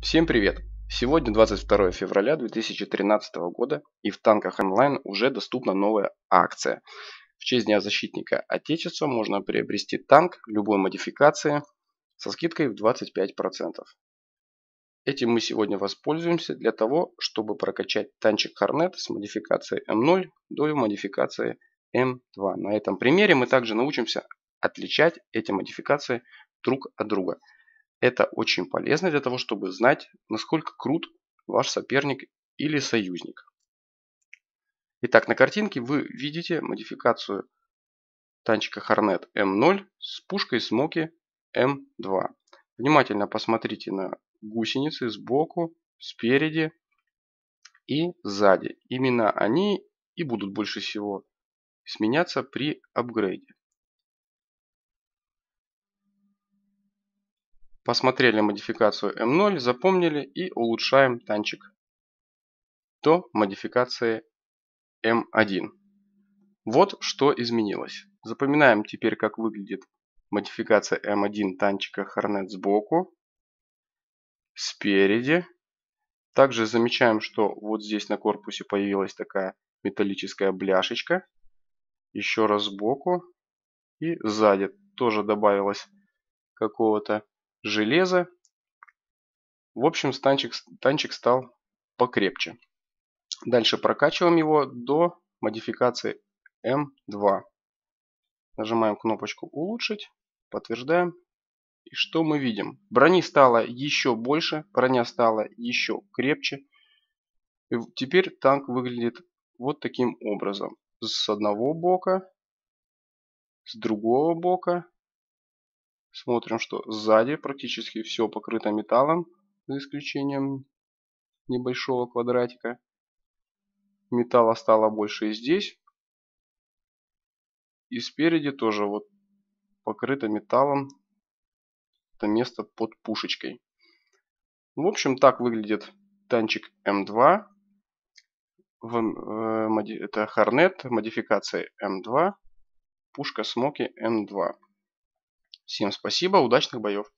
Всем привет! Сегодня 22 февраля 2013 года и в Танках Онлайн уже доступна новая акция. В честь Дня Защитника Отечества можно приобрести танк любой модификации со скидкой в 25%. Этим мы сегодня воспользуемся для того, чтобы прокачать танчик Корнет с модификацией М0 до модификации М2. На этом примере мы также научимся отличать эти модификации друг от друга – это очень полезно для того, чтобы знать, насколько крут ваш соперник или союзник. Итак, на картинке вы видите модификацию танчика Hornet M0 с пушкой Смоки М2. Внимательно посмотрите на гусеницы сбоку, спереди и сзади. Именно они и будут больше всего сменяться при апгрейде. Посмотрели модификацию М0, запомнили и улучшаем танчик до модификации М1. Вот что изменилось. Запоминаем теперь, как выглядит модификация М1 танчика Hornet сбоку, спереди. Также замечаем, что вот здесь на корпусе появилась такая металлическая бляшечка. Еще раз сбоку и сзади тоже добавилось какого-то железо. В общем, станчик, станчик стал покрепче. Дальше прокачиваем его до модификации М2. Нажимаем кнопочку «Улучшить», подтверждаем. И что мы видим? Брони стало еще больше, броня стала еще крепче. И теперь танк выглядит вот таким образом. С одного бока, с другого бока Смотрим, что сзади практически все покрыто металлом, за исключением небольшого квадратика. Металла стало больше и здесь. И спереди тоже вот покрыто металлом. Это место под пушечкой. В общем, так выглядит танчик М2. Э, это Харнет модификация М2. Пушка Смоки М2. Всем спасибо, удачных боев!